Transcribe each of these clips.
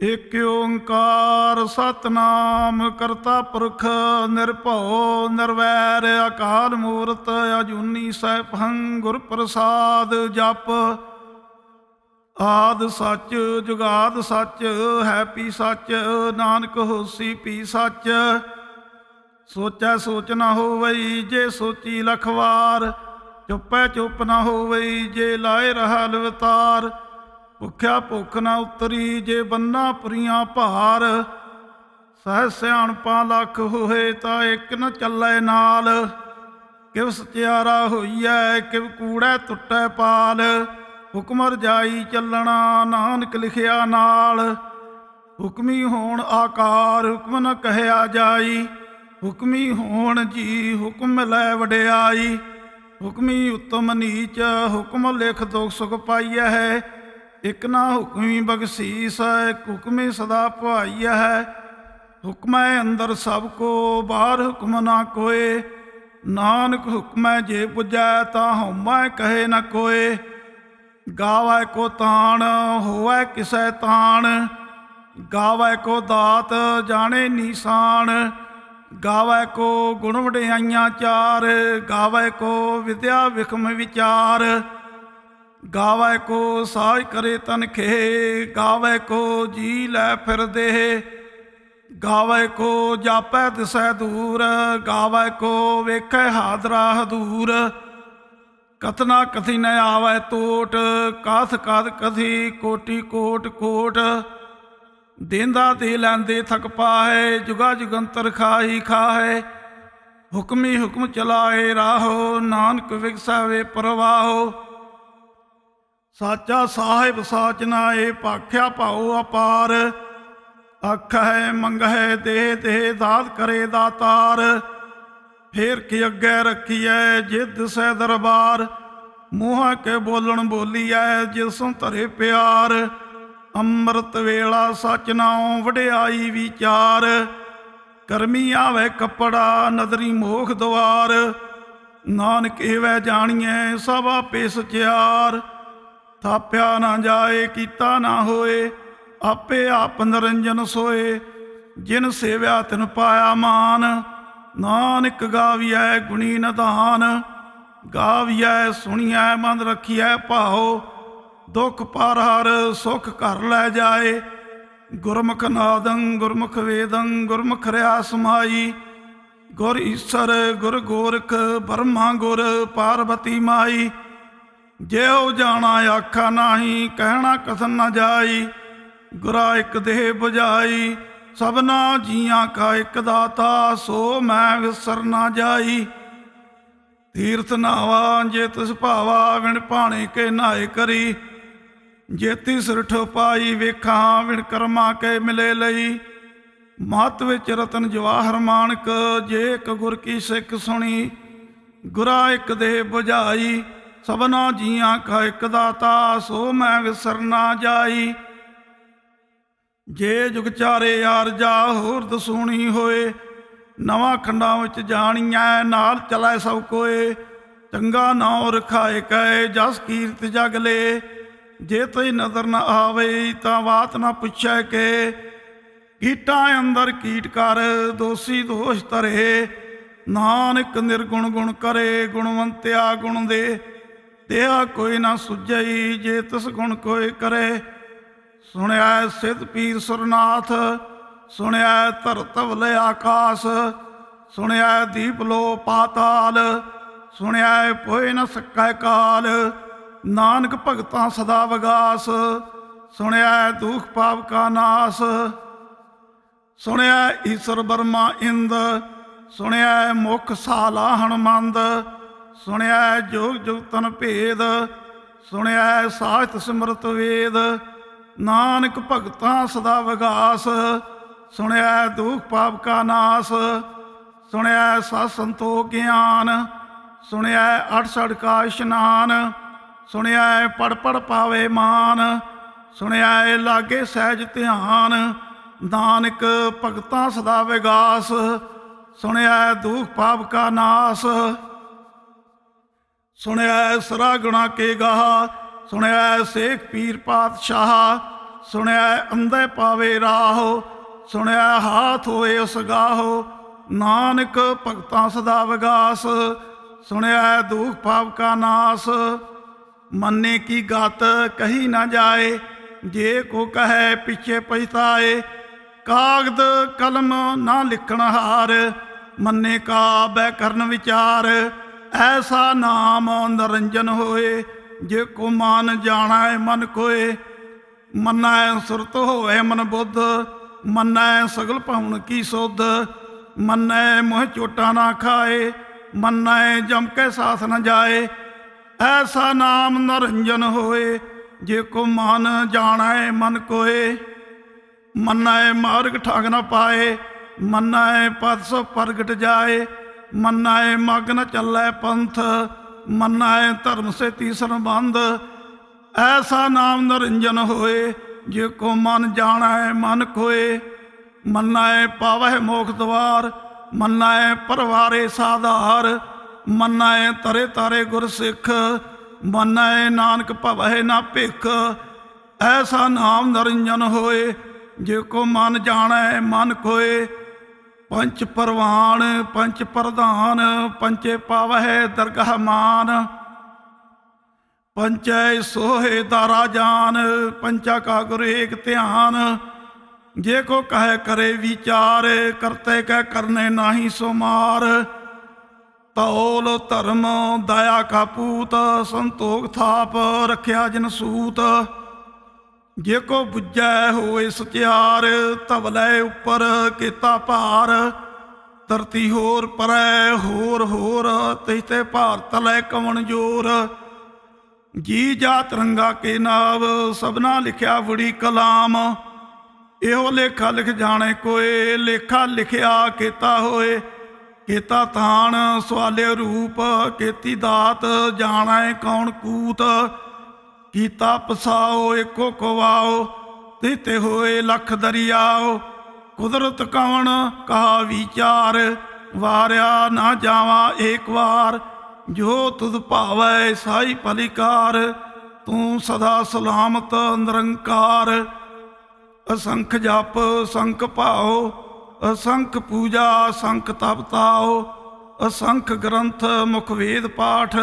ਇਕ ਓੰਕਾਰ ਸਤਨਾਮ ਕਰਤਾ ਪੁਰਖ ਨਿਰਭਉ ਨਿਰਵੈਰ ਅਕਾਲ ਮੂਰਤ ਅਜੂਨੀ ਸੈਭੰ ਗੁਰ ਪ੍ਰਸਾਦ ਜਪ ਆਦ ਸੱਚ ਜੁਗਾਦ ਸੱਚ ਹੈ ਪੀ ਸੱਚ ਨਾਨਕ ਹੋਸੀ ਪੀ ਸੱਚ ਸੋਚੈ ਸੋਚ ਨਾ ਹੋਵਈ ਜੇ ਸੋਚੀ ਲਖਵਾਰ ਚੁੱਪੈ ਚੁੱਪ ਨਾ ਹੋਵਈ ਜੇ ਲਾਏ ਰਹਾ ਲਵਤਾਰ ਭੁੱਖਿਆ ਭੁੱਖ ਨਾ ਉਤਰੀ ਜੇ ਬੰਨਾ ਪਰੀਆਂ ਪਹਾਰ ਸਹਿ ਸਿਆਣਪਾਂ ਲੱਖ ਹੋਏ ਤਾਂ ਇੱਕ ਨ ਚੱਲੇ ਨਾਲ ਕਿਵ ਸਚਿਆਰਾ ਹੋਈਐ ਕਿਵ ਕੂੜਾ ਟੁੱਟੈ ਪਾਲ ਹੁਕਮਰ ਜਾਈ ਚੱਲਣਾ ਨਾਨਕ ਲਿਖਿਆ ਨਾਲ ਹੁਕਮੀ ਹੋਣ ਆਕਾਰ ਹੁਕਮ ਨ ਕਹਿਆ ਜਾਈ ਹੁਕਮੀ ਹੋਣ ਜੀ ਹੁਕਮ ਲੈ ਵਡਿਆਈ ਹੁਕਮੀ ਉਤਮ ਨੀਚ ਹੁਕਮ ਲਿਖ ਦੁਖ ਸੁਖ ਪਾਈਐ ਹੈ ਇਕ ਨਾ ਹੁਕਮੀ ਬਖਸ਼ੀਸ ਹੈ ਹੁਕਮੇ ਸਦਾ ਭਾਈ ਹੈ ਹੁਕਮੈ ਅੰਦਰ ਸਭ ਕੋ ਬਾਹਰ ਹੁਕਮ ਨਾ ਕੋਏ ਨਾਨਕ ਹੁਕਮੈ ਜੇ ਪੁਜੈ ਤਾਂ ਹਉਮੈ ਕਹੇ ਨਾ ਕੋਏ ਗਾਵੈ ਕੋ ਤਾਣ ਹੋਵੈ ਕਿਸੈ ਤਾਣ ਗਾਵੈ ਕੋ ਦਾਤ ਜਾਣੇ ਨੀਸਾਨ ਗਾਵੈ ਕੋ ਗੁਣ ਵਡਿਆਈਆਂ ਚਾਰ ਗਾਵੈ ਕੋ ਵਿਦਿਆ ਵਿਖਮ ਵਿਚਾਰ ਗਾਵੇ ਕੋ ਸਾਜ ਕਰੇ ਤਨ ਖੇ ਗਾਵੇ ਕੋ ਜੀ ਲੈ ਫਿਰਦੇ ਗਾਵੇ ਕੋ ਜਾਪੈ ਦਿਸੈ ਦੂਰ ਗਾਵੇ ਕੋ ਵੇਖੈ ਹਾਦਰਾ ਹਦੂਰ ਕਤਨਾ ਕਥੀ ਨ ਆਵੇ ਟੋਟ ਕਾਥ ਕਾਦ ਕਥੀ ਕੋਟੀ ਕੋਟ ਕੋਟ ਦੇਂਦਾ ਤੇ ਲੈਂਦੇ ਥਕ ਪਾਹੇ ਜੁਗਾ ਜੁਗੰਤਰ ਖਾਹੀ ਖਾਹੇ ਹੁਕਮੀ ਹੁਕਮ ਚਲਾਏ ਰਾਹੋ ਨਾਨਕ ਵਿਗਸਾਵੇ ਪਰਵਾਹੋ ਸਾਚਾ ਸਾਹਿਬ ਸਾਚਨਾ ਏ ਪਾਖਿਆ ਭਾਉ ਅਪਾਰ ਅੱਖ ਹੈ ਮੰਗ ਹੈ ਦੇ ਦੇ ਦਾਤ ਕਰੇ ਦਾਤਾਰ ਫੇਰ ਕਿ ਅੱਗੇ ਰੱਖੀਐ ਜਿੱਦ ਸੈ ਦਰਬਾਰ ਮੂਹਾਂ ਕੇ ਬੋਲਣ ਬੋਲੀਐ ਜਿਸੋਂ ਧਰੇ ਪਿਆਰ ਅੰਮ੍ਰਿਤ ਵੇਲਾ ਸਚਨਾਉ ਨਾਉ ਵਡਿਆਈ ਵਿਚਾਰ ਕਰਮੀ ਆਵੇ ਕਪੜਾ ਨਦਰੀ ਮੋਖ ਦਵਾਰ ਨਾਨਕ ਏਵੈ ਜਾਣੀਐ ਸਭ ਆਪੇ ਸਚਿਆਰ ਥਾਪਿਆ ਨਾ ਜਾਏ ਕੀਤਾ ਨਾ ਹੋਏ ਆਪੇ ਆਪ ਨਿਰੰਜਨ ਸੋਏ ਜਿਨ ਸੇਵਿਆ ਤਿਨ ਪਾਇਆ ਮਾਨ ਨਾਨਕ ਗਾਵੀਐ ਗੁਣੀ ਨਿਧਾਨ ਗਾਵੀਐ ਸੁਣੀਐ ਮਨ ਰਖੀਐ ਭਾਉ ਦੁਖ ਪਾਰ ਹਰ ਸੁਖ ਘਰ ਲੈ ਜਾਏ ਗੁਰਮੁਖ ਨਾਦੰ ਗੁਰਮੁਖ ਵੇਦੰ ਗੁਰਮੁਖ ਰਿਆ ਸਮਾਈ ਗੁਰ ਈਸ਼ਰ ਗੁਰ ਗੋਰਖ ਬਰਮਾ ਗੁਰ ਪਾਰਵਤੀ ਮਾਈ ਜਿਉ ਜਾਣਾ ਆਖਾ ਨਹੀਂ ਕਹਿਣਾ ਕਸਨ ਨਾ ਜਾਈ ਗੁਰਾ ਇੱਕ ਦੇਹ 부ਝਾਈ ਸਭਨਾ ਜੀਆਂ ਕਾ ਇੱਕ ਦਾਤਾ ਸੋ ਮੈਂ ਵਿਸਰ ਨਾ ਜਾਈ ਤੀਰਥ ਨਾਵਾ ਜੇ ਤਿਸ ਭਾਵਾ ਵਿਣ ਪਾਣੇ ਕੇ ਨਾਏ ਕਰੀ ਜੇਤੀ ਸਿਰਠ ਪਾਈ ਵੇਖਾਂ ਵਿਣ ਕਰਮਾ ਕੇ ਮਿਲੇ ਲਈ ਮਾਤ ਵਿੱਚ ਰਤਨ ਜਵਾਹਰ ਮਾਨਕ ਜੇ ਇੱਕ ਗੁਰ ਕੀ ਸਿੱਖ ਸੁਣੀ ਗੁਰਾ ਇੱਕ ਦੇਹ 부ਝਾਈ ਸਭਨਾ ਜੀਆਂ ਕਾ ਇੱਕ ਦਾਤਾ ਸੋ ਮੈਂ ਵਿਸਰ ਨਾ ਜਾਈ ਜੇ ਜੁਗ ਚਾਰੇ ਯਾਰ ਜਾ ਹੋਰ ਦਸੂਣੀ ਹੋਏ ਨਵਾਂ ਖੰਡਾ ਵਿੱਚ ਜਾਣੀਐ ਨਾਲ ਚਲੈ ਸਭ ਕੋਏ ਚੰਗਾ ਨਾਮ ਰਖਾਏ ਕੈ ਜਸ ਕੀਰਤ ਜਗ ਲੇ ਜੇ ਤਈ ਨਜ਼ਰ ਨਾ ਆਵੇ ਤਾਂ ਬਾਤ ਨਾ ਪੁੱਛੈ ਕੇ ਕੀਟਾਂ ਅੰਦਰ ਕੀਟ ਕਰ ਦੋਸੀ ਦੋਸ਼ ਤਰੇ ਨਾਨਕ ਨਿਰਗੁਣ ਗੁਣ ਕਰੇ ਗੁਣਵੰਤਿਆ ਗੁਣ ਦੇ ਤਿਆ ਕੋਈ ਨਾ ਸੁਝਈ ਜੇ ਤਿਸ ਗੁਣ ਕੋਈ ਕਰੇ ਸੁਣਿਆ ਸਿੱਧ ਪੀਰ ਸੁਰਨਾਥ ਸੁਣਿਆ ਧਰਤਵਲੇ ਆਕਾਸ਼ ਸੁਣਿਆ ਦੀਪ ਲੋ ਪਾਤਾਲ ਸੁਣਿਆ ਪੋਇ ਨ ਸਕੈ ਕਾਲ ਨਾਨਕ ਭਗਤਾਂ ਸਦਾ ਵਿਗਾਸ ਸੁਣਿਆ ਦੁਖ ਪਾਪ ਕਾ ਨਾਸ ਸੁਣਿਆ ਈਸ਼ਰ ਬਰਮਾ ਇੰਦ ਸੁਣਿਆ ਮੁਖ ਸਾਲਾ ਹਨਮੰਦ ਸੁਣਿਆ ਜੋਗ ਜੁਗ ਤਨ ਭੇਦ ਸੁਣਿਆ ਸਾਹਿਤ ਸਿਮਰਤ ਵੇਦ ਨਾਨਕ ਭਗਤਾਂ ਸਦਾ ਵਿਗਾਸ ਸੁਣਿਆ ਦੁਖ ਪਾਪ ਕਾ ਨਾਸ ਸੁਣਿਆ ਸਤ ਸੰਤੋਖ ਗਿਆਨ ਸੁਣਿਆ ਅਠ ਸੜ ਕਾ ਇਸ਼ਨਾਨ ਸੁਣਿਆ ਪੜ ਪੜ ਪਾਵੇ ਮਾਨ ਸੁਣਿਆ ਲਾਗੇ ਸਹਿਜ ਧਿਆਨ ਨਾਨਕ ਭਗਤਾਂ ਸਦਾ ਵਿਗਾਸ ਸੁਣਿਆ ਦੁਖ ਪਾਪ ਕਾ ਨਾਸ ਸੁਣਿਆ ਸਰਾਗਣਾ ਕੇ ਗਾਹਾ ਸੁਣਿਆ ਸੇਖ ਪੀਰ ਪਾਤਸ਼ਾਹ ਸੁਣਿਆ ਅੰਧੇ ਪਾਵੇ ਰਾਹ ਸੁਣਿਆ ਹਾਥ ਹੋਏ ਉਸ ਗਾਹ ਨਾਨਕ ਭਗਤਾਂ ਸਦਾ ਵਿਗਾਸ ਸੁਣਿਆ ਦੁਖ ਪਾਪ ਕਾ ਨਾਸ ਮੰਨੇ ਕੀ ਗਤ ਕਹੀ ਨਾ ਜਾਏ ਜੇ ਕੋ ਕਹੈ ਪਿਛੇ ਪਛਤਾਏ ਕਾਗਦ ਕਲਮ ਨਾ ਲਿਖਣ ਹਾਰ ਮੰਨੇ ਕਾ ਬੈ ਕਰਨ ਵਿਚਾਰ ਐਸਾ ਨਾਮ ਨਿਰੰਜਨ ਹੋਏ ਜੇ ਕੋ ਜਾਣਾ ਜਾਣੈ ਮਨ ਕੋਏ ਮੰਨੈ ਸੁਰਤ ਹੋਵੇ ਮਨ ਬੁੱਧ ਮੰਨੈ ਸਗਲ ਭਾਉਣ ਕੀ ਸੁਧ ਮੰਨੈ ਮੋਹ ਚੋਟਾ ਨਾ ਖਾਏ ਮੰਨੈ ਜਮ ਕੇ ਸਾਥ ਨ ਜਾਏ ਐਸਾ ਨਾਮ ਨਰੰਜਨ ਹੋਏ ਜੇ ਕੋ ਜਾਣਾ ਜਾਣੈ ਮਨ ਕੋਏ ਮੰਨੈ ਮਾਰਗ ਠਾਗ ਨਾ ਪਾਏ ਮੰਨੈ ਪਦ ਸੋ ਪ੍ਰਗਟ ਜਾਏ ਮੰਨਾਇ ਮਗਨ ਚੱਲੈ ਪੰਥ ਮੰਨਾਇ ਧਰਮ ਸੇ ਤੀਸਰ ਬੰਧ ਐਸਾ ਨਾਮ ਨਰਿੰਜਨ ਹੋਏ ਜੇ ਕੋ ਮਨ ਜਾਣੈ ਮਨ ਕੋਏ ਮੰਨਾਇ ਪਾਵਹਿ ਮੋਖ ਦਵਾਰ ਮੰਨਾਇ ਪਰਵਾਰੇ ਸਾਧਾਰ ਮੰਨਾਇ ਤਰੇ ਤਾਰੇ ਗੁਰ ਸਿੱਖ ਮੰਨਾਇ ਨਾਨਕ ਭਵਹਿ ਨਾ ਭਿਖ ਐਸਾ ਨਾਮ ਨਰਿੰਜਨ ਹੋਏ ਜੇ ਕੋ ਮਨ ਜਾਣੈ ਮਨ ਕੋਏ ਪੰਚ ਪਰਵਾਨ ਪੰਚ ਪ੍ਰਧਾਨ ਪੰਚੇ ਪਾਵਹਿ ਦਰਗਾਹ ਮਾਨ ਪੰਚੈ ਸੋਹੇ ਦਾ ਰਾਜਾਨ ਪੰਚਾ ਕਾ ਗੁਰ ਏਕ ਧਿਆਨ ਜੇ ਕੋ ਕਹੇ ਕਰੇ ਵਿਚਾਰ ਕਰਤੇ ਕਹਿ ਕਰਨੇ ਨਾਹੀ ਸੁਮਾਰ ਤੌਲ ਧਰਮ ਦਇਆ ਕਾ ਪੂਤ ਸੰਤੋਖ ਥਾਪ ਰੱਖਿਆ ਜਨ ਸੂਤ ਜੇ ਕੋ ਬੁੱਝੈ ਹੋਏ ਸਚਿਆਰ ਤਵਲੇ ਉੱਪਰ ਕੀਤਾ ਭਾਰ ਧਰਤੀ ਹੋਰ ਪਰੈ ਹੋਰ ਹੋਰ ਤੇ ਭਾਰਤ ਲੈ ਕਵਣ ਜੋਰ ਜੀ ਜਾਤ ਰੰਗਾ ਕੇ ਨਾਮ ਸਭਨਾ ਲਿਖਿਆ ਬੁੜੀ ਕਲਾਮ ਇਹੋ ਲੇਖਾ ਲਿਖ ਜਾਣੇ ਕੋਏ ਲੇਖਾ ਲਿਖਿਆ ਕੀਤਾ ਹੋਏ ਕੀਤਾ ਥਾਨ ਸਵਾਲੇ ਰੂਪ ਕੀਤੀ ਦਾਤ ਜਾਣੈ ਕੌਣ ਕੂਤ ਕੀਤਾ ਪਸਾਓ ਏਕੋ ਕਵਾਓ ਤੇਤੇ ਹੋਏ ਲਖ ਦਰਿਆਓ ਕੁਦਰਤ ਕਵਣ ਕਹਾ ਵਿਚਾਰ ਵਾਰਿਆ ਨਾ ਜਾਵਾ ਏਕ ਵਾਰ ਜੋ ਤੁਧ ਭਾਵੈ ਸਾਈ ਭਲਿਕਾਰ ਤੂੰ ਸਦਾ ਸਲਾਮਤ ਨਿਰੰਕਾਰ ਅਸੰਖ ਜਪ ਸੰਖ ਭਾਉ ਅਸੰਖ ਪੂਜਾ ਸੰਖ ਤਪਤਾਉ ਅਸੰਖ ਗ੍ਰੰਥ ਮੁਖ ਵੇਦ ਪਾਠ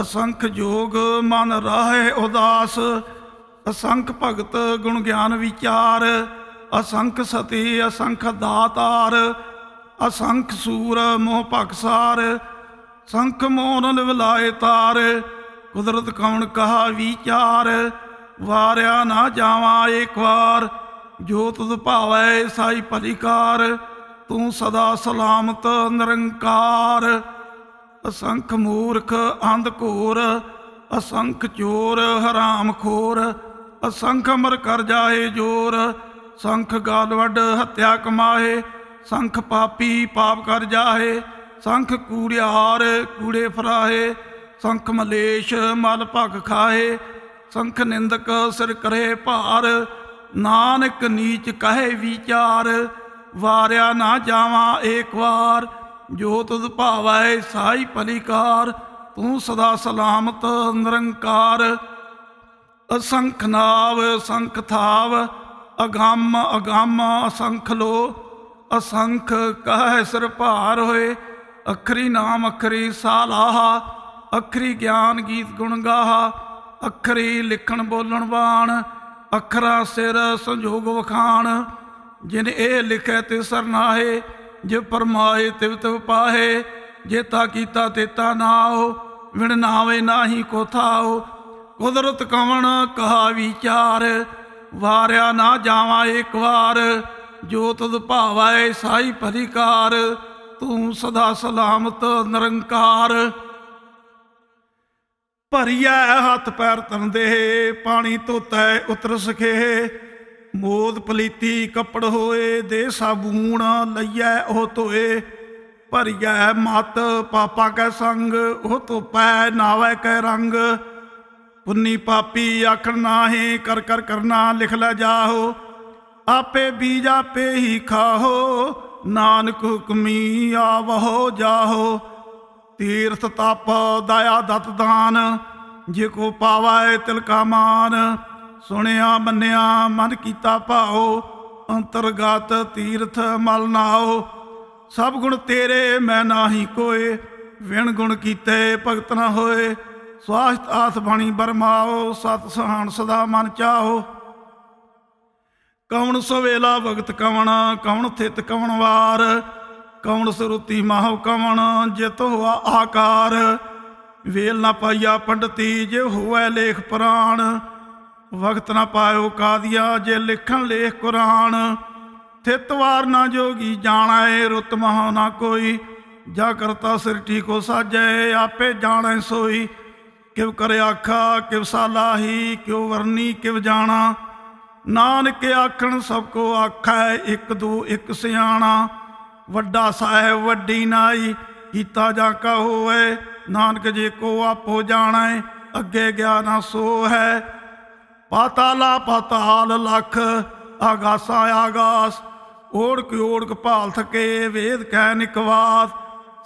ਅਸੰਖ ਜੋਗ ਮਨ ਰਾਹੇ ਉਦਾਸ ਅਸੰਖ ਭਗਤ ਗੁਣ ਗਿਆਨ ਵਿਚਾਰ ਅਸੰਖ ਸਤੀ ਅਸੰਖ ਦਾਤਾਰ ਅਸੰਖ ਸੂਰ ਮੋਹ ਭਕਸਾਰ ਸੰਖ ਮੋਨ ਲਿਵਲਾਏ ਤਾਰ ਕੁਦਰਤ ਕਵਣ ਕਹਾ ਵਿਚਾਰ ਵਾਰਿਆ ਨਾ ਜਾਵਾਂ ਏਕ ਵਾਰ ਜੋ ਤੁਦ ਭਾਵੈ ਸਾਈ ਪਰਿਕਾਰ ਤੂੰ ਸਦਾ ਸਲਾਮਤ ਨਿਰੰਕਾਰ ਅਸੰਖ ਮੂਰਖ ਘੋਰ ਅਸੰਖ ਚੋਰ ਹਰਾਮਖੋਰ ਅਸੰਖ ਅਮਰ ਕਰ ਜਾਏ ਜੋਰ ਸੰਖ ਵੱਡ ਹੱਤਿਆ ਕਮਾਏ ਸੰਖ ਪਾਪੀ ਪਾਪ ਕਰ ਜਾਏ ਸੰਖ ਕੂੜਿਆਰ ਕੂੜੇ ਫਰਾਏ ਸੰਖ ਮਲੇਸ਼ ਮਲ ਭਗ ਖਾਏ ਸੰਖ ਨਿੰਦਕ ਸਿਰ ਕਰੇ ਭਾਰ ਨਾਨਕ ਨੀਚ ਕਹੇ ਵਿਚਾਰ ਵਾਰਿਆ ਨਾ ਜਾਵਾਂ ਏਕ ਵਾਰ ਜੋ ਤੁਧ ਭਾਵੈ ਸਾਈ ਭਲੀਕਾਰ ਤੂੰ ਸਦਾ ਸਲਾਮਤ ਨਿਰੰਕਾਰ ਅਸੰਖ ਨਾਵ ਸੰਖ ਥਾਵ ਅਗੰਮ ਅਗੰਮ ਅਸੰਖ ਲੋ ਅਸੰਖ ਕਹਿ ਸਿਰ ਭਾਰ ਹੋਏ ਅਖਰੀ ਨਾਮ ਅਖਰੀ ਸਾਲਾਹ ਅਖਰੀ ਗਿਆਨ ਗੀਤ ਗੁਣ ਗਾਹਾ ਅਖਰੀ ਲਿਖਣ ਬੋਲਣ ਬਾਣ ਅਖਰਾ ਸਿਰ ਸੰਜੋਗ ਵਖਾਣ ਜਿਨ ਇਹ ਲਿਖੈ ਤੇ ਸਰਨਾਹੇ ਜੇ ਪਰਮਾਏ ਤਿਵ ਤਿਵ ਪਾਹੇ ਜੇ ਤਾ ਕੀਤਾ ਤੇਤਾ ਨਾਉ ਵਿਣ ਨਾਵੇ ਨਾਹੀ ਕੋ ਕੁਦਰਤ ਕਵਣ ਕਹਾ ਵਿਚਾਰ ਵਾਰਿਆ ਨਾ ਜਾਵਾ ਇੱਕ ਵਾਰ ਜੋ ਤਦ ਭਾਵੈ ਸਾਈ ਭਰਿਕਾਰ ਤੂੰ ਸਦਾ ਸਲਾਮਤ ਨਿਰੰਕਾਰ ਭਰੀਐ ਹੱਥ ਪੈਰ ਤਨ ਦੇ ਪਾਣੀ ਧੋਤੈ ਉਤਰ ਸਖੇ ਮੋਦ ਪਲੀਤੀ ਕੱਪੜ ਹੋਏ ਦੇ ਸਾਬੂਣ ਲਈਐ ਉਹ ਧੋਏ ਭਰੀਐ ਮਤ ਪਾਪਾ ਕੈ ਸੰਗ ਉਹ ਧੋਪੈ ਨਾਵੇ ਕੈ ਰੰਗ ਪੁੰਨੀ ਪਾਪੀ ਆਖਣ ਨਾਹੀ ਕਰ ਕਰ ਕਰਨਾ ਲਿਖ ਲੈ ਜਾਹੋ ਆਪੇ ਬੀਜ ਆਪੇ ਹੀ ਖਾਹੋ ਨਾਨਕ ਹੁਕਮੀ ਆਵਹੋ ਜਾਹੋ ਤੀਰਥ ਤਪ ਦਇਆ ਦਤ ਦਾਨ ਜੇ ਕੋ ਪਾਵੈ ਤਿਲ ਮਾਨ ਸੁਣਿਆ ਮੰਨਿਆ ਮਨ ਕੀਤਾ ਭਾਉ ਅੰਤਰਗਤ ਤੀਰਥ ਮਲ ਨਾਉ ਸਭ ਗੁਣ ਤੇਰੇ ਮੈਂ ਨਾਹੀ ਕੋਏ ਵਿਣ ਗੁਣ ਕੀਤੇ ਭਗਤ ਨਾ ਹੋਏ ਸਵਾਸਤ ਆਸ ਬਾਣੀ ਬਰਮਾਉ ਸਤ ਸਹਾਨ ਸਦਾ ਮਨ ਚਾਹੋ ਕਵਣ ਸਵੇਲਾ ਭਗਤ ਕਵਣ ਕਵਣ ਥਿਤ ਕਵਣ ਵਾਰ ਕਵਣ ਸਰੂਤੀ ਮਾਹਵ ਕਵਣ ਜਿਤ ਹੋਆ ਆਕਾਰ ਵੇਲ ਨਾ ਪਾਇਆ ਪੰਡਤੀ ਜੇ ਹੋਵੇ ਲੇਖ ਪ੍ਰਾਣ ਵਕਤ ਨਾ ਪਾਇਓ ਕਾਦੀਆ ਜੇ ਲਿਖਣ ਲੇਖ ਕੁਰਾਨ ਥਿਤਵਾਰ ਨਾ ਜੋਗੀ ਜਾਣਾ ਏ ਰੁਤ ਮਹਾ ਨਾ ਕੋਈ ਜਾ ਕਰਤਾ ਸਿਰ ਠੀਕੋ ਸਾਜੈ ਆਪੇ ਜਾਣੈ ਸੋਈ ਕਿਵ ਕਰ ਆਖਾ ਕਿਵ ਸਾਲਾਹੀ ਕਿਉ ਵਰਨੀ ਕਿਵ ਜਾਣਾ ਨਾਨਕ ਆਖਣ ਸਭ ਕੋ ਆਖੈ ਇੱਕ ਦੂ ਇੱਕ ਸਿਆਣਾ ਵੱਡਾ ਸਾਹਿਬ ਵੱਡੀ ਨਾਈ ਕੀਤਾ ਜਾ ਕਾ ਹੋਵੇ ਨਾਨਕ ਜੇ ਕੋ ਆਪੋ ਜਾਣੈ ਅੱਗੇ ਗਿਆ ਨਾ ਸੋ ਹੈ ਪਾਤਾਲਾ ਪਾਤਾਲ ਲਖ ਆਗਾਸਾ ਆਗਾਸ ਓੜ ਓੜਕ ਭਾਲ ਥਕੇ ਵੇਦ ਕਹਿ ਨਿਕਵਾਤ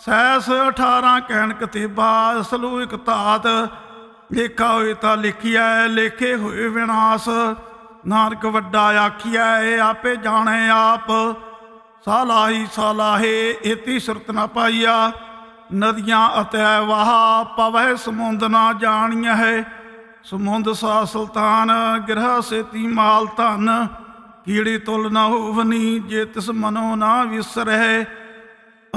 ਸੈਸ 18 ਕਹਿਣ ਕਤੇਬਾ ਅਸਲੂ ਇਕ ਤਾਤ ਲਿਖਾ ਹੋਏ ਤਾਂ ਲਿਖਿਆ ਲੇਖੇ ਹੋਏ ਵਿਨਾਸ਼ ਨਾਨਕ ਵੱਡਾ ਆਖਿਆ ਏ ਆਪੇ ਜਾਣੇ ਆਪ ਸਾਲਾਹੀ ਸਾਲਾਹੇ ਇਤੀ ਸੁਰਤ ਨਾ ਪਾਈਆ ਨਦੀਆਂ ਅਤੇ ਵਾਹ ਪਵਹਿ ਸਮੁੰਦ ਨਾ ਜਾਣੀਐ ਹੈ ਸਮੁੰਦ ਸਾ ਸੁਲਤਾਨ ਗ੍ਰਹ ਸੇਤੀ ਮਾਲ ਧਨ ਕੀੜੀ ਤੁਲ ਨਾ ਹੋਵਨੀ ਜੇ ਤਿਸ ਮਨੋ ਨਾ ਵਿਸਰਹਿ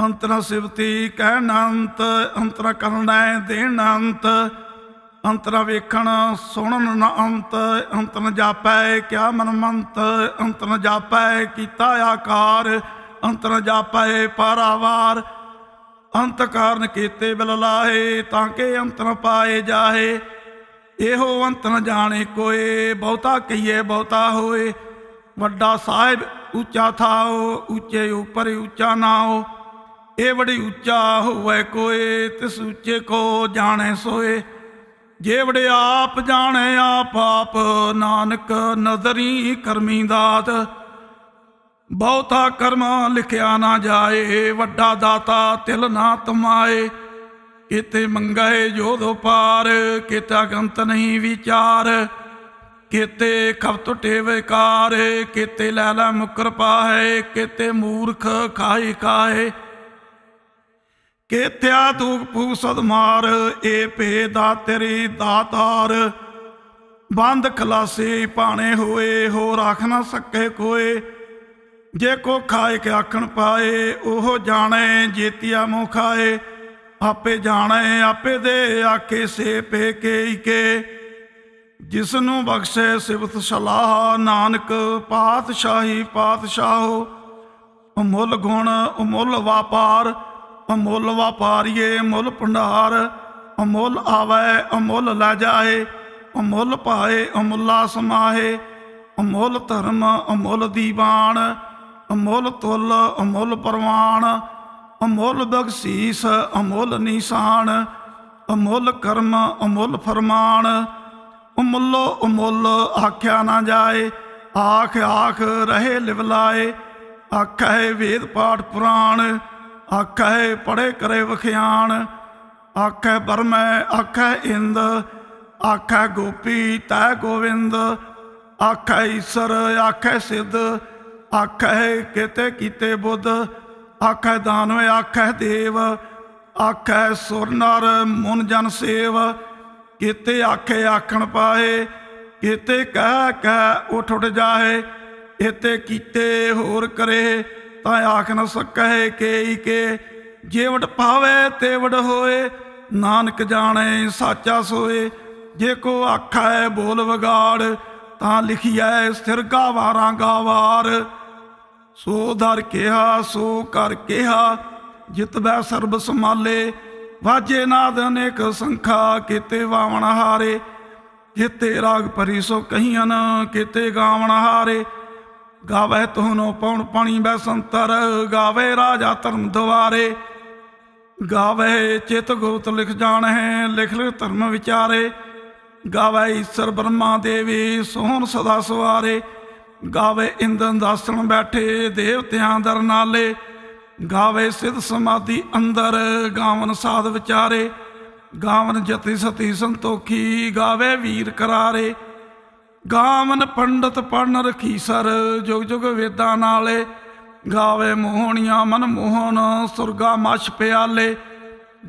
ਅੰਤਰਾ ਸਿਵਤੀ ਕਹਿ ਨੰਤ ਅੰਤਰਾ ਕਰਨਾ ਦੇਣ ਅੰਤ ਅੰਤਰਾ ਵੇਖਣ ਸੁਣਨ ਨ ਅੰਤ ਅੰਤ ਨ ਜਾਪੈ ਕਿਆ ਮਨ ਮੰਤ ਅੰਤ ਨ ਜਾਪੈ ਕੀਤਾ ਆਕਾਰ ਅੰਤ ਨ ਜਾਪੈ ਪਰਾਵਾਰ ਅੰਤ ਕਾਰਨ ਕੀਤੇ ਬਿਲ ਲਾਏ ਤਾਂ ਕਿ ਅੰਤ ਪਾਏ ਜਾਹੇ ਇਹੋ ਅੰਤ ਨ ਜਾਣੇ ਕੋਏ ਬਹੁਤਾ ਕਈਏ ਬਹੁਤਾ ਹੋਏ ਵੱਡਾ ਸਾਹਿਬ ਉੱਚਾ ਥਾਉ ਉੱਚੇ ਉਪਰ ਉੱਚਾ ਨਾਓ ਇਹ ਬੜੀ ਉੱਚਾ ਹੋਵੇ ਕੋਏ ਤਿਸ ਉੱਚੇ ਕੋ ਜਾਣੇ ਸੋਏ ਜੇ ਵੜੇ ਆਪ ਜਾਣੇ ਆਪ ਆਪ ਨਾਨਕ ਨਜ਼ਰੀ ਕਰਮੀ ਦਾਤ ਬਹੁਤਾ ਕਰਮ ਲਿਖਿਆ ਨਾ ਜਾਏ ਵੱਡਾ ਦਾਤਾ ਤਿਲ ਨਾ ਤਮਾਏ ਇਤੇ ਮੰਗਾਏ ਜੋਧੋ ਪਾਰ ਕਿਤਾ ਗੰਤ ਨਹੀਂ ਵਿਚਾਰ ਕਿਤੇ ਖਵ ਖਬਤ ਵਿਕਾਰ ਕਿਤੇ ਲੈ ਲੈ ਮੁਕਰ ਹੈ ਕਿਤੇ ਮੂਰਖ ਖਾਈ ਕਾਏ ਕਿਤਿਆ ਤੂਕ ਸਦ ਮਾਰ ਏ ਭੇ ਦਾ ਤੇਰੀ ਦਾਤਾਰ ਬੰਦ ਖਲਾਸੇ ਪਾਣੇ ਹੋਏ ਹੋ ਰੱਖ ਨਾ ਸਕੇ ਕੋਏ ਜੇ ਕੋ ਖਾਏ ਕੇ ਆਖਣ ਪਾਏ ਉਹ ਜਾਣੇ ਜੀਤਿਆ ਮੁਖਾਏ ਆਪੇ ਜਾਣੈ ਆਪੇ ਦੇ ਆਕੇ ਸੇ ਪੇ ਕੇ ਜਿਸ ਨੂੰ ਬਖਸ਼ੇ ਸਿਵਤ ਸਲਾਹ ਨਾਨਕ ਪਾਤਸ਼ਾਹੀ ਪਾਤਸ਼ਾਹੋ ਅਮੁੱਲ ਗੁਣ ਅਮੁੱਲ ਵਪਾਰ ਅਮੁੱਲ ਵਪਾਰੀਏ ਮੁੱਲ ਭੰਡਾਰ ਅਮੁੱਲ ਆਵੇ ਅਮੁੱਲ ਲੈ ਜਾਏ ਅਮੁੱਲ ਪਾਏ ਅਮੁੱਲਾ ਸਮਾਹੇ ਅਮੁੱਲ ਧਰਮ ਅਮੁੱਲ ਦੀਵਾਨ ਅਮੁੱਲ ਤੁਲ ਅਮੁੱਲ ਪਰਵਾਨ ਅਮੁੱਲ ਬਖਸ਼ੀਸ ਅਮੁੱਲ ਨਿਸ਼ਾਨ ਅਮੁੱਲ ਕਰਮ ਅਮੁੱਲ ਫਰਮਾਨ ਉਮੁੱਲੋ ਅਮੁੱਲ ਆਖਿਆ ਨਾ ਜਾਏ ਆਖ ਆਖ ਰਹੇ ਲਿਵਲਾਏ ਆਖੇ ਵੇਦ ਪਾਠ ਪੁਰਾਣ ਆਖੇ ਪੜੇ ਕਰੇ ਵਖਿਆਣ ਆਖੇ ਬਰਮੈ ਆਖੇ ਇੰਦ ਆਖੇ ਗੋਪੀ ਤੈ ਗੋਵਿੰਦ ਆਖੇ ਈਸ਼ਰ ਆਖੇ ਸਿੱਧ ਆਖੇ ਕਿਤੇ ਕੀਤੇ ਬੁੱਧ ਆਖੈ ਦਾਨਵੇ ਆਖੈ ਦੇਵ ਆਖੈ ਸੁਰ ਨਰ ਮਨ ਜਨ ਸੇਵ ਕੀਤੇ ਆਖੇ ਆਖਣ ਪਾਏ ਕੀਤੇ ਕਹਿ ਕਹਿ ਉਠ ਉਠ ਜਾਏ ਇਤੇ ਕੀਤੇ ਹੋਰ ਕਰੇ ਤਾਂ ਆਖ ਨ ਸਕਹਿ ਕੇਈ ਕੇ ਜੇਵਟ ਪਾਵੇ ਤੇਵੜ ਹੋਏ ਨਾਨਕ ਜਾਣੇ ਸਾਚਾ ਸੋਏ ਜੇ ਕੋ ਆਖੈ ਬੋਲ ਵਿਗਾੜ ਤਾਂ ਲਿਖਿਆ ਸਿਰ ਗਾਵਾਰਾਂ ਗਾਵਾਰ ਸੋ ਧਰ ਕਿਹਾ ਸੋ ਕਰ ਕਿਹਾ ਜਿਤ ਬੈ ਸਰਬ ਸਮਾਲੇ ਵਾਜੇ ਨਾਦ ਅਨੇਕ ਸੰਖਾ ਕੀਤੇ ਵਾਵਣ ਹਾਰੇ ਜਿਤੇ ਰਾਗ ਭਰੀ ਸੋ ਕਹੀਆਂ ਕੀਤੇ ਗਾਵਣ ਹਾਰੇ ਗਾਵੇ ਤੋਹਨੋ ਪਉਣ ਪਾਣੀ ਬੈ ਸੰਤਰ ਗਾਵੇ ਰਾਜਾ ਧਰਮ ਦੁਆਰੇ ਗਾਵੇ ਚਿਤ ਗੁਪਤ ਲਿਖ ਜਾਣ ਹੈ ਲਿਖ ਲਿਖ ਧਰਮ ਵਿਚਾਰੇ ਗਾਵੇ ਈਸ਼ਰ ਬ੍ਰਹਮਾ ਦੇਵੀ ਸੋਹਣ ਸਦਾ ਸਵਾਰੇ ਗਾਵੇ ਇੰਦਨ ਦਾਸਣ ਬੈਠੇ ਦੇਵਤਿਆਂ ਦਰ ਨਾਲੇ ਗਾਵੇ ਸਿਧ ਸਮਾਧੀ ਅੰਦਰ ਗਾਵਨ ਸਾਧ ਵਿਚਾਰੇ ਗਾਵਨ ਜਤੀ ਸਤੀ ਸੰਤੋਖੀ ਗਾਵੇ ਵੀਰ ਕਰਾਰੇ ਗਾਵਨ ਪੰਡਤ ਪੜਨ ਰਖੀ ਸਰ ਜੁਗ ਜੁਗ ਵੇਦਾਂ ਨਾਲੇ ਗਾਵੇ ਮੋਹਣੀਆਂ ਮਨ ਮੋਹਨ ਸੁਰਗਾ ਮਛ ਪਿਆਲੇ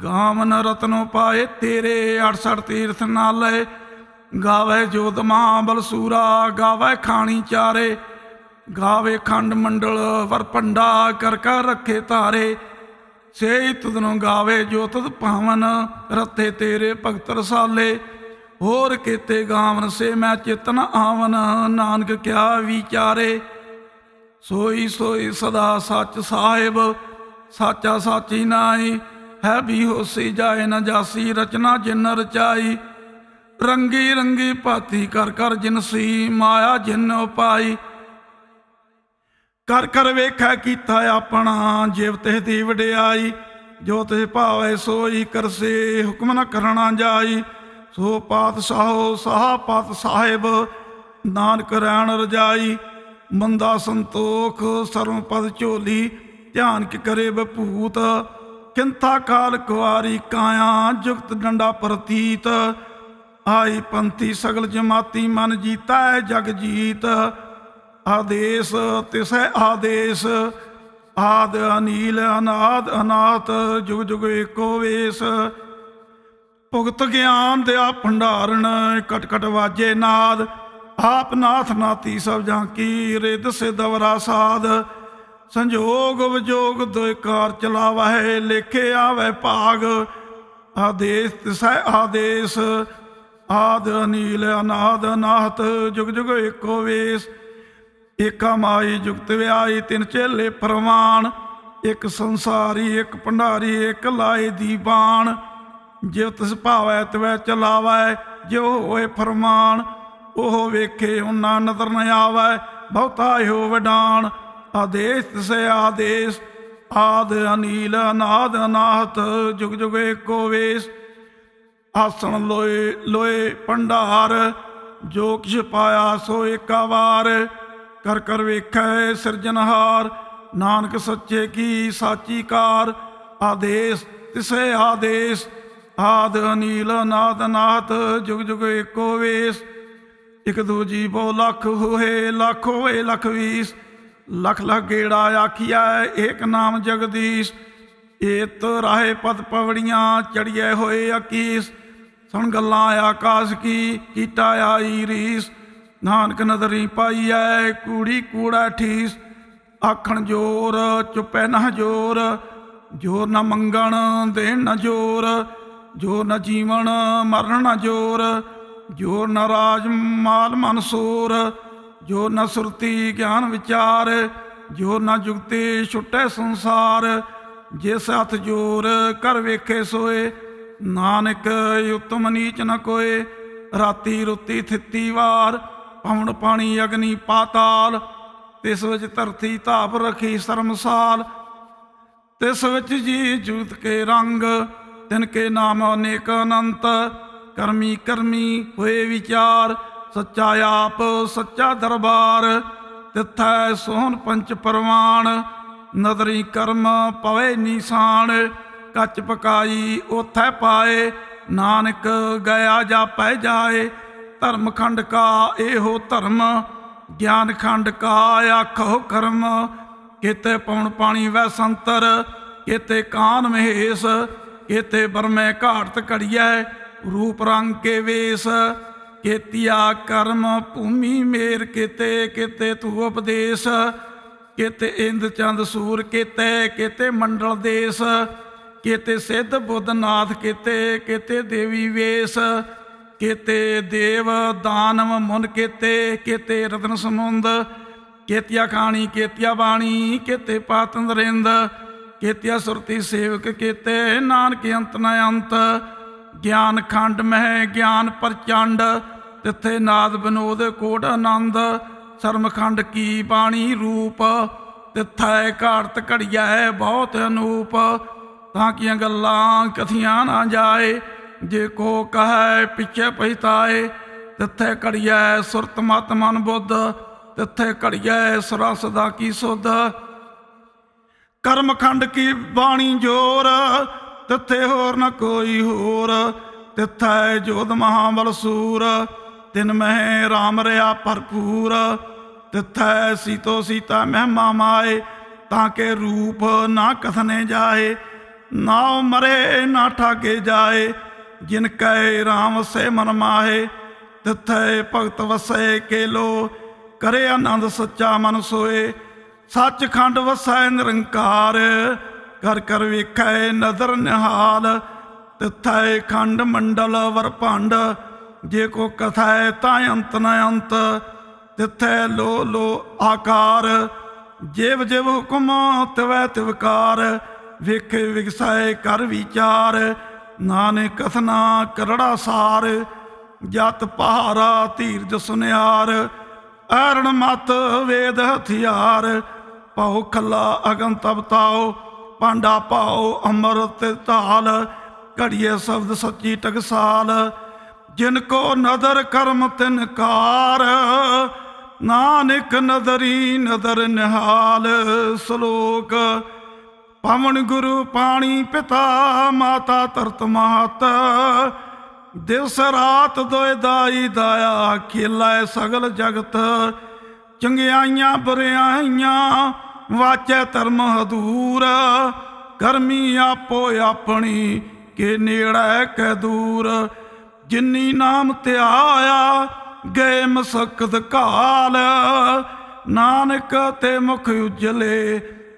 ਗਾਵਨ ਰਤਨੋ ਪਾਏ ਤੇਰੇ 68 ਤੀਰਥ ਨਾਲੇ ਗਾਵੇ ਜੋਤਮਾ ਬਲਸੂਰਾ ਗਾਵੇ ਖਾਣੀ ਚਾਰੇ ਗਾਵੇ ਖੰਡ ਮੰਡਲ ਵਰਪੰਡਾ ਕਰ ਕਰ ਰੱਖੇ ਤਾਰੇ ਸੇ ਤਦਨੋਂ ਗਾਵੇ ਜੋਤਤ ਪਾਵਨ ਰੱਤੇ ਤੇਰੇ ਭਗਤ ਰਸਾਲੇ ਹੋਰ ਕੀਤੇ ਗਾਵਨ ਸੇ ਮੈਂ ਚਿਤਨ ਆਵਨ ਨਾਨਕ ਕਿਆ ਵਿਚਾਰੇ ਸੋਈ ਸੋਈ ਸਦਾ ਸੱਚ ਸਾਹਿਬ ਸਾਚਾ ਸਾਚੀ ਨਾਹੀ ਹੈ ਵੀ ਹੋਸੀ ਜਾਏ ਨਾ ਜਾਸੀ ਰਚਨਾ ਜਿਨ ਰਚਾਈ ਰੰਗੀ ਰੰਗੀ ਭਾਤੀ ਕਰ ਕਰ ਜਿਨਸੀ ਮਾਇਆ ਜਿਨ ਉਪਾਈ ਕਰ ਕਰ ਵੇਖਿਆ ਕੀਤਾ ਆਪਣਾ ਜਿਵ ਤੇ ਦੀ ਵਡਿਆਈ ਜੋ ਤੇ ਭਾਵੇ ਸੋਈ ਕਰਸੇ ਹੁਕਮ ਨ ਕਰਣਾ ਜਾਈ ਸੋ ਪਾਤਸ਼ਾਹੋ ਸਾਹ ਪਾਤ ਸਾਹਿਬ ਨਾਨਕ ਰਹਿਣ ਰਜਾਈ ਮੰਦਾ ਸੰਤੋਖ ਸਰਮ ਪਦ ਝੋਲੀ ਧਿਆਨ ਕਿ ਕਰੇ ਬਪੂਤ ਕਿੰਥਾ ਕਾਲ ਕੁਆਰੀ ਕਾਇਆ ਜੁਗਤ ਡੰਡਾ ਪ੍ਰਤੀਤ ਆਈ ਪੰਥੀ ਸਗਲ ਜਮਾਤੀ ਮਨ ਜੀਤਾ ਹੈ ਜਗ ਜੀਤ ਆਦੇਸ਼ ਤਿਸੈ ਆਦੇਸ਼ ਆਦ ਅਨੀਲ ਅਨਾਦ ਅਨਾਤ ਜੁਗ ਜੁਗ ਏਕੋ ਵੇਸ ਭੁਗਤ ਗਿਆਨ ਦਿਆ ਭੰਡਾਰਣ ਕਟਕਟ ਵਾਜੇ ਨਾਦ ਆਪ ਨਾਥ ਨਾਤੀ ਸਭ ਜਾਂ ਕੀ ਰਿਦ ਦਵਰਾ ਸਾਧ ਸੰਜੋਗ ਵਿਜੋਗ ਦੁਇਕਾਰ ਚਲਾਵਹਿ ਲੇਖੇ ਆਵੇ ਭਾਗ ਆਦੇਸ ਤਿਸੈ ਆਦੇਸ਼ ਆਦ ਅਨੀਲ ਅਨਾਦ ਅਨਾਹਤ ਜੁਗ ਜੁਗ ਏਕੋ ਵੇਸ ਏਕਾ ਮਾਈ ਜੁਗਤ ਵਿਆਈ ਤਿੰਨ ਚੇਲੇ ਪਰਮਾਨ ਇੱਕ ਸੰਸਾਰੀ ਇੱਕ ਭੰਡਾਰੀ ਇੱਕ ਲਾਏ ਦੀਬਾਨ ਜਿਉ ਤਿਸ ਭਾਵੈ ਤਵੈ ਚਲਾਵੈ ਜੋ ਹੋਏ ਫਰਮਾਨ ਉਹ ਵੇਖੇ ਉਹਨਾਂ ਨਦਰ ਨ ਆਵੈ ਬਹੁਤਾ ਹੋ ਵਡਾਨ ਆਦੇਸ਼ ਤਿਸ ਆਦੇਸ਼ ਆਦ ਅਨੀਲ ਅਨਾਦ ਅਨਾਹਤ ਜੁਗ ਜੁਗ ਏਕੋ ਵੇਸ਼ ਆਸਣ ਲੋਏ ਲੋਏ ਪੰਡਾ ਹਰ ਜੋ ਕਿਛ ਪਾਇਆ ਸੋ ਏਕਾ ਵਾਰ ਕਰ ਕਰ ਵੇਖੈ ਸਿਰਜਨਹਾਰ ਨਾਨਕ ਸੱਚੇ ਕੀ ਸਾਚੀ ਕਾਰ ਆਦੇਸ਼ ਤਿਸੇ ਆਦੇਸ਼ ਆਦ ਅਨੀਲ ਨਾਦ ਨਾਤ ਜੁਗ ਜੁਗ ਏਕੋ ਵੇਸ ਇਕ ਦੂਜੀ ਬੋ ਲੱਖ ਹੋਏ ਲੱਖ ਹੋਏ ਲੱਖ ਵੀਸ ਲਖ ਲਖ ਗੇੜਾ ਆਖਿਆ ਏਕ ਨਾਮ ਜਗਦੀਸ਼ ਏਤ ਰਾਹੇ ਪਤ ਪਵੜੀਆਂ ਚੜੀਏ ਹੋਏ ਅਕੀਸ ਸੁਣ ਗੱਲਾਂ ਆਕਾਸ਼ ਕੀ ਕੀਤਾ ਆਈ ਰੀਸ ਨਾਨਕ ਨਦਰੀ ਪਾਈ ਐ ਕੂੜੀ ਕੂੜਾ ਠੀਸ ਆਖਣ ਜੋਰ ਚੁਪੈ ਨਾ ਜੋਰ ਜੋਰ ਨਾ ਮੰਗਣ ਦੇ ਨਾ ਜੋਰ ਜੋਰ ਨਾ ਜੀਵਨ ਮਰਨ ਨਾ ਜੋਰ ਜੋਰ ਨਾ ਰਾਜ ਮਾਲ ਮਨਸੂਰ ਜੋ ਨਾ ਸੁਰਤੀ ਗਿਆਨ ਵਿਚਾਰ ਜੋ ਨਾ ਜੁਗਤੇ ਛੁੱਟੇ ਸੰਸਾਰ ਜਿਸ ਹੱਥ ਜੋਰ ਕਰ ਵੇਖੇ ਸੋਏ ਨਾਨਕ ਉਤਮ ਨੀਚ ਨ ਕੋਏ ਰਾਤੀ ਰੁੱਤੀ ਥਿੱਤੀ ਵਾਰ ਪਵਨ ਪਾਣੀ ਅਗਨੀ ਪਾਤਾਲ ਤਿਸ ਵਿੱਚ ਧਰਤੀ ਧਾਪ ਰਖੀ ਸਰਮਸਾਲ ਤਿਸ ਵਿੱਚ ਜੀ ਜੂਤ ਕੇ ਰੰਗ ਤਿਨ ਕੇ ਨਾਮ ਅਨੇਕ ਅਨੰਤ ਕਰਮੀ ਕਰਮੀ ਹੋਏ ਵਿਚਾਰ ਸੱਚਾ ਆਪ ਸੱਚਾ ਦਰਬਾਰ ਤਿੱਥੈ ਸੋਹਣ ਪੰਚ ਪਰਮਾਨ ਨਦਰੀ ਕਰਮ ਪਵੇ ਨਿਸ਼ਾਨ ਕੱਚ ਪਕਾਈ ਉਥੈ ਪਾਏ ਨਾਨਕ ਗਿਆ ਜਾ ਪੈ ਜਾਏ ਧਰਮ ਖੰਡ ਕਾ ਇਹੋ ਧਰਮ ਗਿਆਨ ਖੰਡ ਕਾ ਆਖੋ ਕਰਮ ਕਿਤੇ ਪਉਣ ਪਾਣੀ ਵੈ ਸੰਤਰ ਕਿਤੇ ਕਾਨ ਮਹੇਸ਼ ਕਿਤੇ ਬਰਮੈ ਘਾਟ ਘੜੀਐ ਰੂਪ ਰੰਗ ਕੇ ਵੇਸ ਕੀਤਿਆ ਕਰਮ ਭੂਮੀ ਮੇਰ ਕਿਤੇ ਕਿਤੇ ਤੂ ਉਪਦੇਸ਼ ਕਿਤੇ ਇੰਦ ਚੰਦ ਸੂਰ ਕਿਤੇ ਕਿਤੇ ਮੰਡਲ ਦੇਸ਼ ਕਿਤੇ ਸਿੱਧ ਬੁੱਧਨਾਥ ਕੀਤੇ ਕਿਤੇ ਦੇਵੀ ਵੇਸ ਕਿਤੇ ਦੇਵ ਦਾਨਵ ਮੁਨ ਕੀਤੇ ਕਿਤੇ ਰਤਨ ਸਮੁੰਦ ਕੇਤਿਆ ਖਾਣੀ ਕੇਤਿਆ ਬਾਣੀ ਪਾਤਨ ਪਾਤੰਦਰਿੰਦ ਕੇਤਿਆ ਸੁਰਤੀ ਸੇਵਕ ਕੀਤੇ ਨਾਨਕ ਅੰਤ ਨ ਅੰਤ ਗਿਆਨ ਖੰਡ ਮਹਿ ਗਿਆਨ ਪ੍ਰਚੰਡ ਤਿੱਥੇ ਨਾਦ ਬਨੋਦ ਕੋਟ ਆਨੰਦ ਸਰਮ ਖੰਡ ਕੀ ਬਾਣੀ ਰੂਪ ਤਿੱਥੈ ਘਾਟ ਘੜਿਆ ਬਹੁਤ ਅਨੂਪ ਤਾਂ ਕੀਆਂ ਗੱਲਾਂ ਕਥੀਆਂ ਨਾ ਜਾਏ ਜੇ ਕੋ ਕਹੈ ਪਿੱਛੇ ਪਹਿਤਾਏ ਤਿੱਥੇ ਘੜੀਐ ਸੁਰਤ ਮਤ ਮਨ ਬੁੱਧ ਤਿੱਥੇ ਘੜੀਐ ਸਰਸ ਦਾ ਕੀ ਸੁਧ ਕਰਮਖੰਡ ਕੀ ਬਾਣੀ ਜੋਰ ਤਿੱਥੇ ਹੋਰ ਨਾ ਕੋਈ ਹੋਰ ਤਿੱਥੈ ਜੋਧ ਮਹਾਬਲ ਸੂਰ ਤਿਨ ਮਹਿ ਰਾਮ ਰਿਆ ਭਰਪੂਰ ਤਿੱਥੈ ਸੀਤੋ ਸੀਤਾ ਮਹਿਮਾ ਮਾਏ ਤਾਂ ਕੇ ਰੂਪ ਨਾ ਕਥਨੇ ਜਾਏ ਨਾ ਮਰੇ ਨਾ ਠਾਕੇ ਜਾਏ ਜਿਨ ਕੈ RAM ਸੇ ਮਨ ਮਾਹੇ ਤਿਥੈ ਭਗਤ ਵਸੈ ਕੇਲੋ ਕਰੇ ਆਨੰਦ ਸੱਚਾ ਮਨ ਸੋਏ ਸੱਚਖੰਡ ਵਸੈ ਨਿਰੰਕਾਰ ਕਰ ਕਰ ਵੇਖੈ ਨਦਰ ਨਿਹਾਲ ਤਿਥੈ ਖੰਡ ਮੰਡਲ ਵਰਪੰਡ ਜੇ ਕੋ ਕਥੈ ਤਾ ਅੰਤ ਨ ਅੰਤ ਤਿਥੈ ਲੋ ਲੋ ਆਕਾਰ ਜਿਵ ਜਿਵ ਹੁਕਮ ਤਵੈ ਤਿਵਕਾਰ ਵੇਖੇ ਵਿਗਸਾਇ ਕਰ ਵਿਚਾਰ ਨਾਨਕ ਕਥਨਾ ਕਰੜਾ ਸਾਰ ਜਤ ਪਹਾਰਾ ਧੀਰਜ ਸੁਨਿਆਰ ਅਰਣ ਮਤ ਵੇਦ ਹਥਿਆਰ ਪਾਉ ਖੱਲਾ ਅਗਨ ਤਪਤਾਓ ਪਾਂਡਾ ਪਾਉ ਅਮਰਤ ਧਾਲ ਘੜੀਏ ਸ਼ਬਦ ਸੱਚੀ ਟਕਸਾਲ ਜਿਨ ਕੋ ਨਦਰ ਕਰਮ ਤਿਨ ਕਾਰ ਨਾਨਕ ਨਦਰੀ ਨਦਰ ਨਿਹਾਲ ਸ਼ਲੋਕ ਪਵਨ ਗੁਰੂ ਪਾਣੀ ਪਿਤਾ ਮਾਤਾ ਤਰਤ ਮਾਤ ਦਿਵਸ ਰਾਤ ਦੋਇ ਦਾਈ ਦਾਇਆ ਖੇਲਾਏ ਸਗਲ ਜਗਤ ਚੰਗਿਆਈਆਂ ਬਰਿਆਈਆਂ ਵਾਚੈ ਧਰਮ ਹਦੂਰ ਕਰਮੀ ਆਪੋ ਆਪਣੀ ਕੇ ਨੇੜਾ ਕੈ ਦੂਰ ਜਿਨੀ ਨਾਮ ਧਿਆਇਆ ਗਏ ਮਸਕਤ ਕਾਲ ਨਾਨਕ ਤੇ ਮੁਖ ਉਜਲੇ